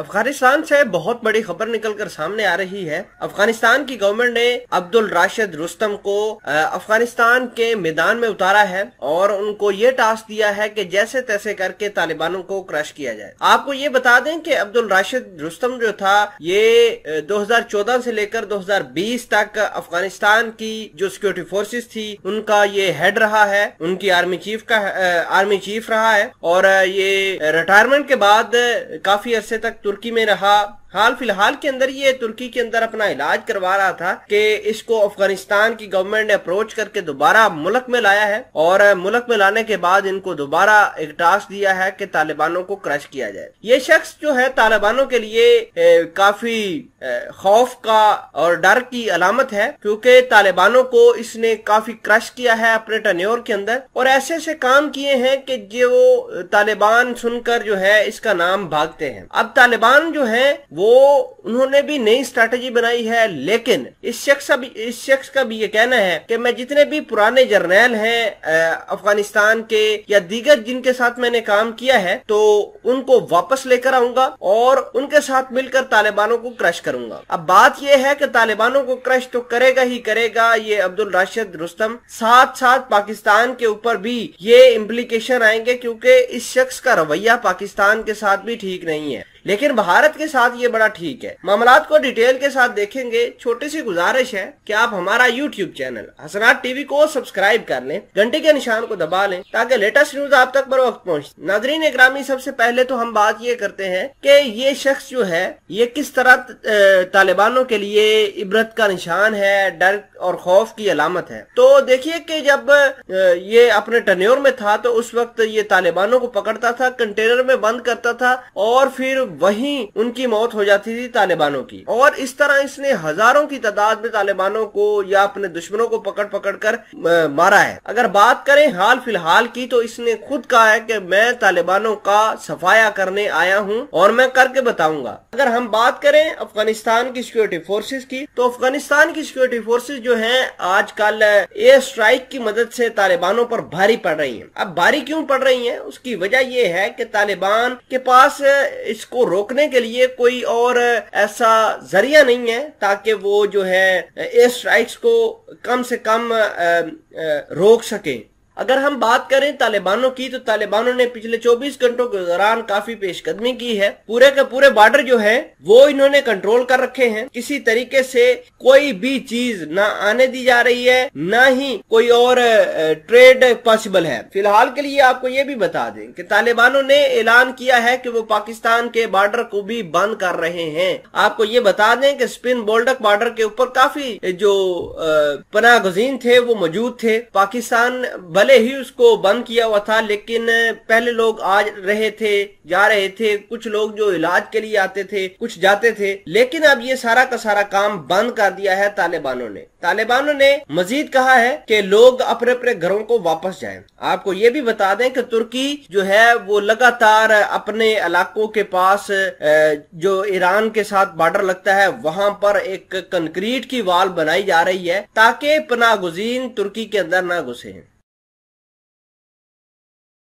अफगानिस्तान से बहुत बड़ी खबर निकलकर सामने आ रही है अफगानिस्तान की गवर्नमेंट ने अब्दुल राशिद रुस्तम को अफगानिस्तान के मैदान में उतारा है और उनको ये टास्क दिया है कि जैसे तैसे करके तालिबानों को क्रश किया जाए आपको ये बता दें कि अब्दुल राशिद रुस्तम जो था ये 2014 से लेकर 2020 तक अफगानिस्तान की जो सिक्योरिटी फोर्सेज थी उनका ये हेड रहा है उनकी आर्मी चीफ का आर्मी चीफ रहा है और ये रिटायरमेंट के बाद काफी अरसे तक तुर्की में रहा हाल फिलहाल के अंदर ये तुर्की के अंदर अपना इलाज करवा रहा था कि इसको अफगानिस्तान की गवर्नमेंट ने अप्रोच करके दोबारा मुल्क में लाया है और मुल्क में लाने के बाद इनको दोबारा एक टास्क दिया है कि तालिबानों को क्रश किया जाए ये शख्स जो है तालिबानों के लिए ए, काफी ए, खौफ का और डर की अलामत है क्योंकि तालिबानों को इसने काफी क्रश किया है अपने टन्योर के अंदर और ऐसे ऐसे काम किए हैं कि जो तालिबान सुनकर जो है इसका नाम भागते हैं अब तालिबान जो है वो उन्होंने भी नई स्ट्रेटेजी बनाई है लेकिन इस शख्स इस शख्स का भी ये कहना है कि मैं जितने भी पुराने जर्नैल हैं अफगानिस्तान के या दीगर जिनके साथ मैंने काम किया है तो उनको वापस लेकर आऊंगा और उनके साथ मिलकर तालिबानों को क्रश करूंगा अब बात यह है कि तालिबानों को क्रश तो करेगा ही करेगा ये अब्दुल राशिद रुस्तम साथ साथ पाकिस्तान के ऊपर भी ये इम्प्लीकेशन आएंगे क्योंकि इस शख्स का रवैया पाकिस्तान के साथ भी ठीक नहीं है लेकिन भारत के साथ ये बड़ा ठीक है मामला को डिटेल के साथ देखेंगे छोटी सी गुजारिश है कि आप हमारा यूट्यूब चैनल हसनात टीवी को सब्सक्राइब कर लें घंटे के निशान को दबा लें ताकि लेटेस्ट न्यूज आप तक बर वक्त पहुँच नाजरीन इकरामी सबसे पहले तो हम बात ये करते हैं कि ये शख्स जो है ये किस तरह तालिबानों के लिए इबरत का निशान है डर और खौफ की अलामत है तो देखिए कि जब ये अपने टनोर में था तो उस वक्त ये तालिबानों को पकड़ता था कंटेनर में बंद करता था और फिर वहीं उनकी मौत हो जाती थी तालिबानों की और इस तरह इसने हजारों की तादाद में तालिबानों को या अपने दुश्मनों को पकड़ पकड़ कर मारा है अगर बात करें हाल फिलहाल की तो इसने खुद कहा है कि मैं तालिबानों का सफाया करने आया हूं और मैं करके बताऊंगा अगर हम बात करें अफगानिस्तान की सिक्योरिटी फोर्सेज की तो अफगानिस्तान की सिक्योरिटी फोर्सेज जो है आजकल एयर स्ट्राइक की मदद से तालिबानों पर भारी पड़ रही है अब भारी क्यों पड़ रही है उसकी वजह यह है कि तालिबान के पास इसको को रोकने के लिए कोई और ऐसा जरिया नहीं है ताकि वो जो है एयर स्ट्राइक्स को कम से कम रोक सके अगर हम बात करें तालिबानों की तो तालिबानों ने पिछले 24 घंटों के दौरान काफी पेशकदमी की है पूरे के पूरे बॉर्डर जो है वो इन्होंने कंट्रोल कर रखे हैं किसी तरीके से कोई भी चीज ना आने दी जा रही है ना ही कोई और ट्रेड पॉसिबल है फिलहाल के लिए आपको ये भी बता दें कि तालिबानों ने ऐलान किया है कि वो पाकिस्तान के बॉर्डर को भी बंद कर रहे हैं आपको ये बता दें कि स्पिन बोल्डक बॉर्डर के ऊपर काफी जो पनागजीन थे वो मौजूद थे पाकिस्तान भले भले ही उसको बंद किया हुआ था लेकिन पहले लोग आ रहे थे जा रहे थे कुछ लोग जो इलाज के लिए आते थे कुछ जाते थे लेकिन अब ये सारा का सारा काम बंद कर दिया है तालिबानों ने तालिबानों ने मजीद कहा है कि लोग अपने अपने घरों को वापस जाएं। आपको ये भी बता दें कि तुर्की जो है वो लगातार अपने इलाकों के पास जो ईरान के साथ बॉर्डर लगता है वहां पर एक कंक्रीट की वाल बनाई जा रही है ताकि पनागुजीन तुर्की के अंदर ना घुसे